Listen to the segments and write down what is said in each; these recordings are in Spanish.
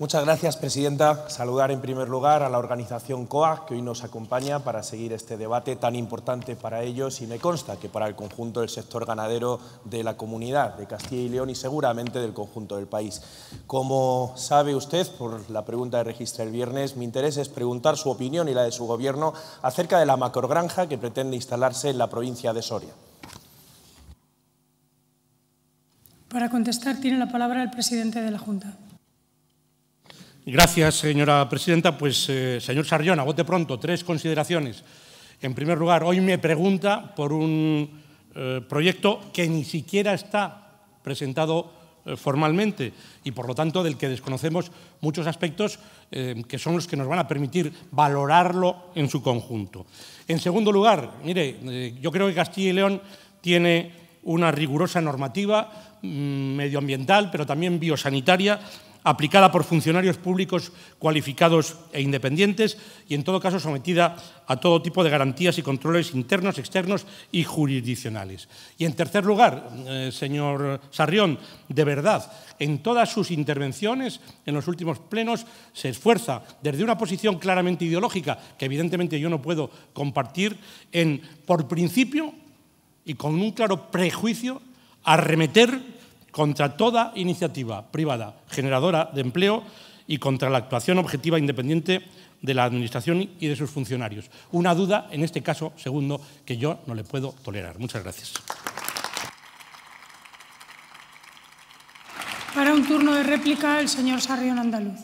Muchas gracias, presidenta. Saludar en primer lugar a la organización COA, que hoy nos acompaña para seguir este debate tan importante para ellos y me consta que para el conjunto del sector ganadero de la comunidad de Castilla y León y seguramente del conjunto del país. Como sabe usted, por la pregunta de registro del viernes, mi interés es preguntar su opinión y la de su gobierno acerca de la macrogranja que pretende instalarse en la provincia de Soria. Para contestar tiene la palabra el presidente de la Junta. Gracias, señora presidenta. Pues, eh, señor señor a bote pronto, tres consideraciones. En primer lugar, hoy me pregunta por un eh, proyecto que ni siquiera está presentado eh, formalmente y, por lo tanto, del que desconocemos muchos aspectos que son los que nos van a permitir valorarlo en su conjunto. En segundo lugar, mire, yo creo que Castilla y León tiene una rigurosa normativa mm, medioambiental, pero también biosanitaria, aplicada por funcionarios públicos cualificados e independientes y, en todo caso, sometida a todo tipo de garantías y controles internos, externos y jurisdiccionales. Y, en tercer lugar, eh, señor Sarrión, de verdad, en todas sus intervenciones, en los últimos plenos, se esfuerza desde una posición claramente ideológica, que evidentemente yo no puedo compartir, en, por principio y con un claro prejuicio, arremeter contra toda iniciativa privada generadora de empleo y contra la actuación objetiva independiente de la Administración y de sus funcionarios. Una duda, en este caso, segundo, que yo no le puedo tolerar. Muchas gracias. Para un turno de réplica, el señor Sarrión Andaluz.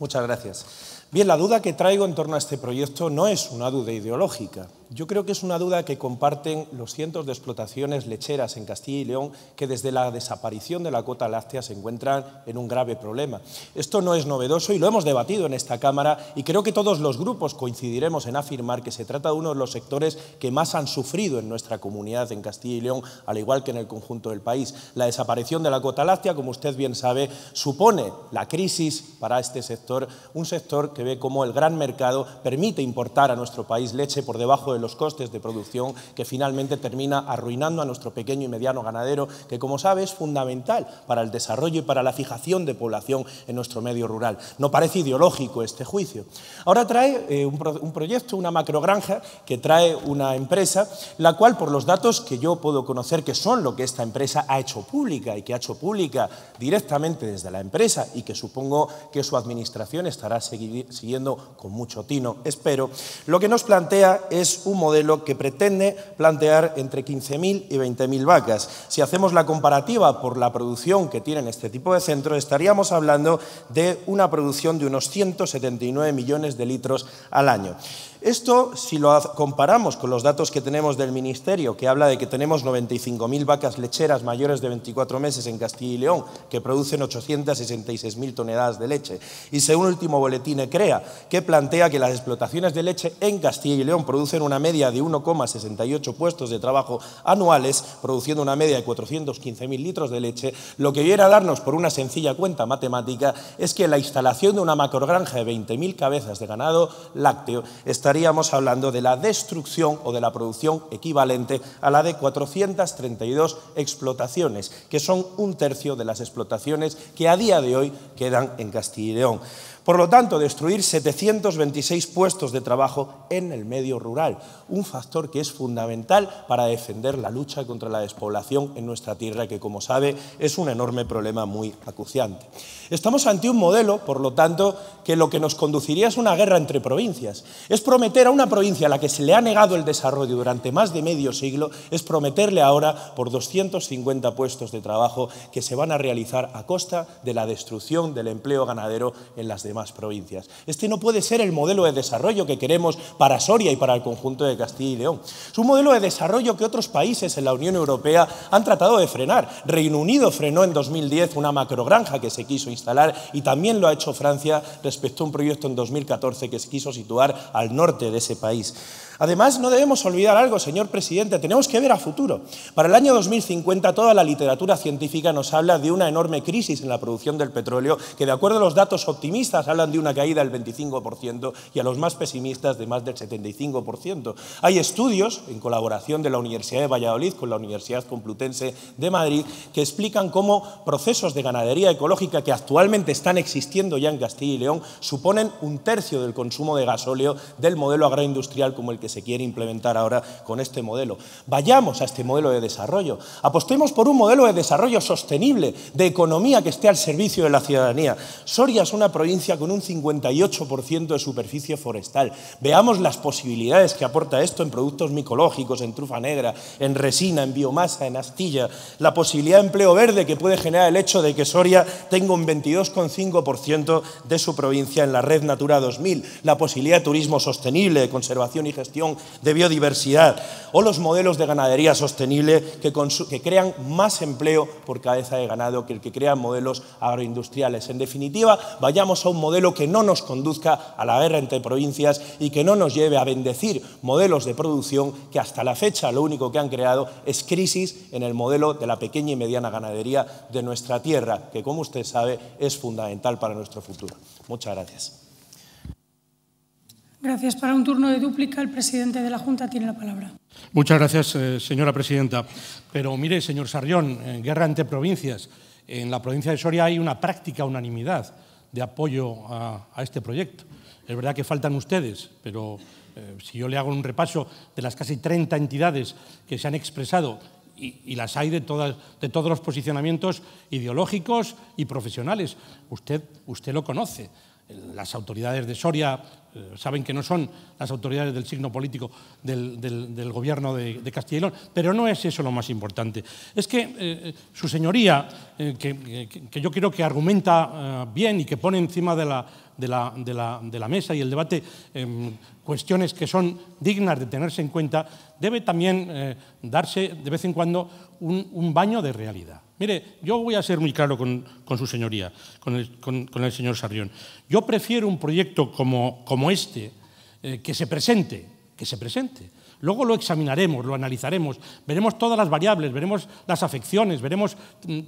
Muchas gracias. Bien, la duda que traigo en torno a este proyecto no es una duda ideológica, yo creo que es una duda que comparten los cientos de explotaciones lecheras en Castilla y León que desde la desaparición de la cuota láctea se encuentran en un grave problema. Esto no es novedoso y lo hemos debatido en esta Cámara y creo que todos los grupos coincidiremos en afirmar que se trata de uno de los sectores que más han sufrido en nuestra comunidad en Castilla y León, al igual que en el conjunto del país. La desaparición de la cuota láctea, como usted bien sabe, supone la crisis para este sector, un sector que ve cómo el gran mercado permite importar a nuestro país leche por debajo del los costes de producción que finalmente termina arruinando a nuestro pequeño y mediano ganadero, que como sabe es fundamental para el desarrollo y para la fijación de población en nuestro medio rural. No parece ideológico este juicio. Ahora trae eh, un, un, proyecto, una macrogranja, que trae una empresa, la cual por los datos que yo puedo conocer que son lo que esta empresa ha hecho pública y que ha hecho pública directamente desde la empresa y que supongo que su administración estará siguiendo con mucho tino, espero, lo que nos plantea es un un modelo que pretende plantear entre 15.000 y 20.000 vacas. Si hacemos la comparativa por la producción que tienen este tipo de centros, estaríamos hablando de una producción de unos 179 millones de litros al año. Esto, si lo comparamos con los datos que tenemos del Ministerio, que habla de que tenemos 95.000 vacas lecheras mayores de 24 meses en Castilla y León, que producen 866.000 toneladas de leche, y según el último boletín crea que plantea que las explotaciones de leche en Castilla y León producen una media de 1,68 puestos de trabajo anuales, produciendo una media de 415.000 litros de leche, lo que viene a darnos por una sencilla cuenta matemática es que la instalación de una macrogranja de 20.000 cabezas de ganado lácteo está estaríamos hablando de la destrucción o de la producción equivalente a la de 432 explotaciones, que son un tercio de las explotaciones que a día de hoy quedan en Castilla y León. Por lo tanto, destruir 726 puestos de trabajo en el medio rural, un factor que es fundamental para defender la lucha contra la despoblación en nuestra tierra, que como sabe es un enorme problema muy acuciante. Estamos ante un modelo, por lo tanto, que lo que nos conduciría es una guerra entre provincias. Es prometer a una provincia a la que se le ha negado el desarrollo durante más de medio siglo, es prometerle ahora por 250 puestos de trabajo que se van a realizar a costa de la destrucción del empleo ganadero en las de provincias. Este no puede ser el modelo de desarrollo que queremos para Soria y para el conjunto de Castilla y León. Es un modelo de desarrollo que otros países en la Unión Europea han tratado de frenar. Reino Unido frenó en 2010 una macrogranja que se quiso instalar y también lo ha hecho Francia respecto a un proyecto en 2014 que se quiso situar al norte de ese país. Además, no debemos olvidar algo, señor presidente, tenemos que ver a futuro. Para el año 2050 toda la literatura científica nos habla de una enorme crisis en la producción del petróleo, que de acuerdo a los datos optimistas hablan de una caída del 25% y a los más pesimistas de más del 75%. Hay estudios, en colaboración de la Universidad de Valladolid con la Universidad Complutense de Madrid, que explican cómo procesos de ganadería ecológica que actualmente están existiendo ya en Castilla y León suponen un tercio del consumo de gasóleo del modelo agroindustrial como el que se quiere implementar ahora con este modelo. Vayamos a este modelo de desarrollo. Apostemos por un modelo de desarrollo sostenible, de economía que esté al servicio de la ciudadanía. Soria es una provincia con un 58% de superficie forestal. Veamos las posibilidades que aporta esto en productos micológicos, en trufa negra, en resina, en biomasa, en astilla. La posibilidad de empleo verde que puede generar el hecho de que Soria tenga un 22,5% de su provincia en la red Natura 2000. La posibilidad de turismo sostenible, de conservación y gestión de biodiversidad o los modelos de ganadería sostenible que crean más empleo por cabeza de ganado que el que crean modelos agroindustriales. En definitiva, vayamos a un modelo que no nos conduzca a la guerra entre provincias y que no nos lleve a bendecir modelos de producción que hasta la fecha lo único que han creado es crisis en el modelo de la pequeña y mediana ganadería de nuestra tierra, que como usted sabe es fundamental para nuestro futuro. Muchas gracias. Gracias. Para un turno de dúplica, el presidente de la Junta tiene la palabra. Muchas gracias, eh, señora presidenta. Pero mire, señor Sarrión, guerra entre provincias. En la provincia de Soria hay una práctica unanimidad de apoyo a, este proyecto. Es verdad que faltan ustedes, pero eh, si yo le hago un repaso de las casi 30 entidades que se han expresado, y, las hay de, todas, de todos los posicionamientos ideológicos y profesionales, usted, usted lo conoce. Las autoridades de Soria eh, saben que no son las autoridades del signo político del, gobierno de, de, Castilla pero no es eso lo más importante. Es que eh, eh, su señoría, que, yo creo que argumenta bien y que pone encima de la, mesa y el debate em, cuestiones que son dignas de tenerse en cuenta, debe también darse de vez en cuando un baño de realidad. Mire, yo voy a ser muy claro con, su señoría, con el, señor Sarrión. Yo prefiero un proyecto como, este, eh, que se presente, que se presente. Luego lo examinaremos, lo analizaremos, veremos todas las variables, veremos las afecciones, veremos mm,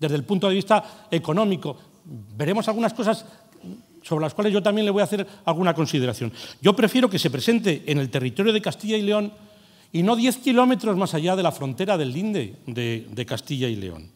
desde el punto de vista económico, veremos algunas cosas sobre las cuales yo también le voy a hacer alguna consideración. Yo prefiero que se presente en el territorio de Castilla y León y no 10 kilómetros más allá de la frontera del linde de, Castilla y León.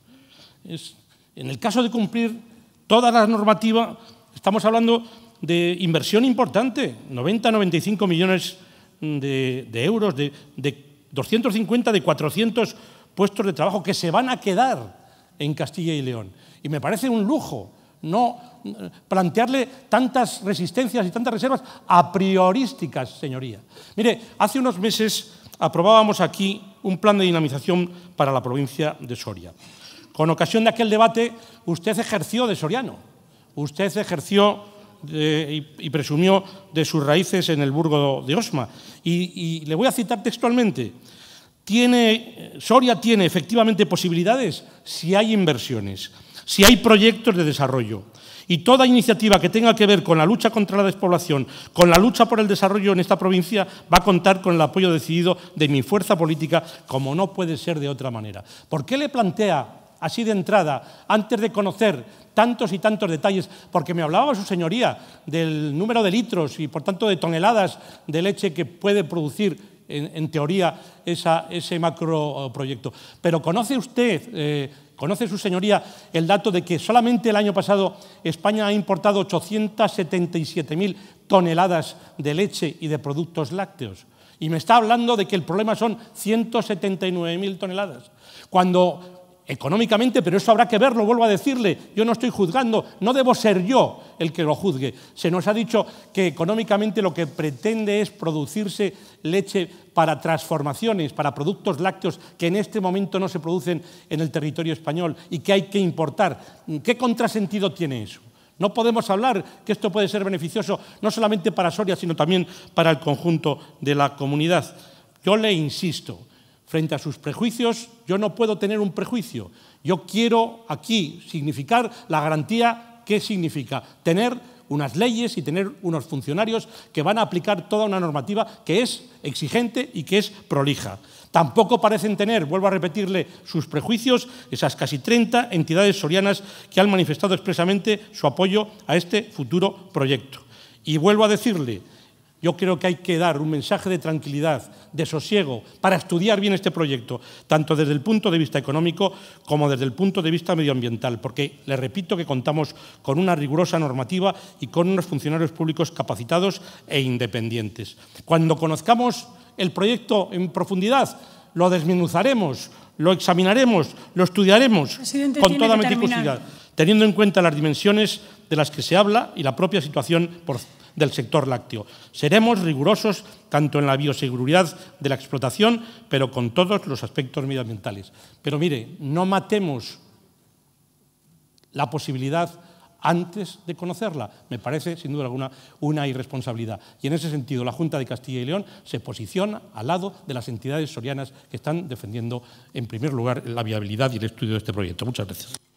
Es, en el caso de cumplir toda la normativa, estamos hablando de inversión importante, 90-95 millones de, euros, de, de 250 de 400 puestos de trabajo que se van a quedar en Castilla y León. Y me parece un lujo no eh, plantearle tantas resistencias y tantas reservas a priorísticas, señoría. Mire, hace unos meses aprobábamos aquí un plan de dinamización para la provincia de Soria. Con ocasión de aquel debate, usted ejerció de soriano, usted ejerció eh, y, presumió de sus raíces en el Burgo de Osma. Y, le voy a citar textualmente. Soria tiene efectivamente posibilidades si hay inversiones, si hay proyectos de desarrollo, y toda iniciativa que tenga que ver con la lucha contra la despoblación, con la lucha por el desarrollo en esta provincia, va a contar con el apoyo decidido de mi fuerza política, como no puede ser de otra manera. ¿Por qué le plantea así de entrada, antes de conocer tantos y tantos detalles, porque me hablaba su señoría del número de litros y por tanto de toneladas de leche que puede producir en, teoría esa, ese macroproyecto. Pero conoce usted... Eh, ¿Conoce su señoría el dato de que solamente el año pasado España ha importado 877.000 toneladas de leche y de productos lácteos? Y me está hablando de que el problema son 179.000 toneladas. Cuando económicamente, pero eso habrá que verlo, vuelvo a decirle, yo no estoy juzgando, no debo ser yo el que lo juzgue. Se nos ha dicho que económicamente lo que pretende es producirse leche para transformaciones, para productos lácteos que en este momento no se producen en el territorio español y que hay que importar. ¿Qué contrasentido tiene eso? No podemos hablar que esto puede ser beneficioso no solamente para Soria, sino también para el conjunto de la comunidad. Yo le insisto, frente a sus prejuicios, yo no puedo tener un prejuicio. Yo quiero aquí significar la garantía que significa tener unas leyes y tener unos funcionarios que van a aplicar toda una normativa que es exigente y que es prolija. Tampoco parecen tener, vuelvo a repetirle, sus prejuicios esas casi 30 entidades sorianas que han manifestado expresamente su apoyo a este futuro proyecto. Y vuelvo a decirle, yo creo que hay que dar un mensaje de tranquilidad, de sosiego, para estudiar bien este proyecto, tanto desde el punto de vista económico como desde el punto de vista medioambiental, porque le repito que contamos con una rigurosa normativa y con unos funcionarios públicos capacitados e independientes. Cuando conozcamos el proyecto en profundidad, lo desmenuzaremos, lo examinaremos, lo estudiaremos con toda meticulosidad, teniendo en cuenta las dimensiones de las que se habla y la propia situación por del sector lácteo. Seremos rigurosos tanto en la bioseguridad de la explotación, pero con todos los aspectos medioambientales. Pero mire, no matemos la posibilidad antes de conocerla. Me parece, sin duda alguna, una irresponsabilidad. Y en ese sentido, la Junta de Castilla y León se posiciona al lado de las entidades sorianas que están defendiendo, en primer lugar, la viabilidad y el estudio de este proyecto. Muchas gracias.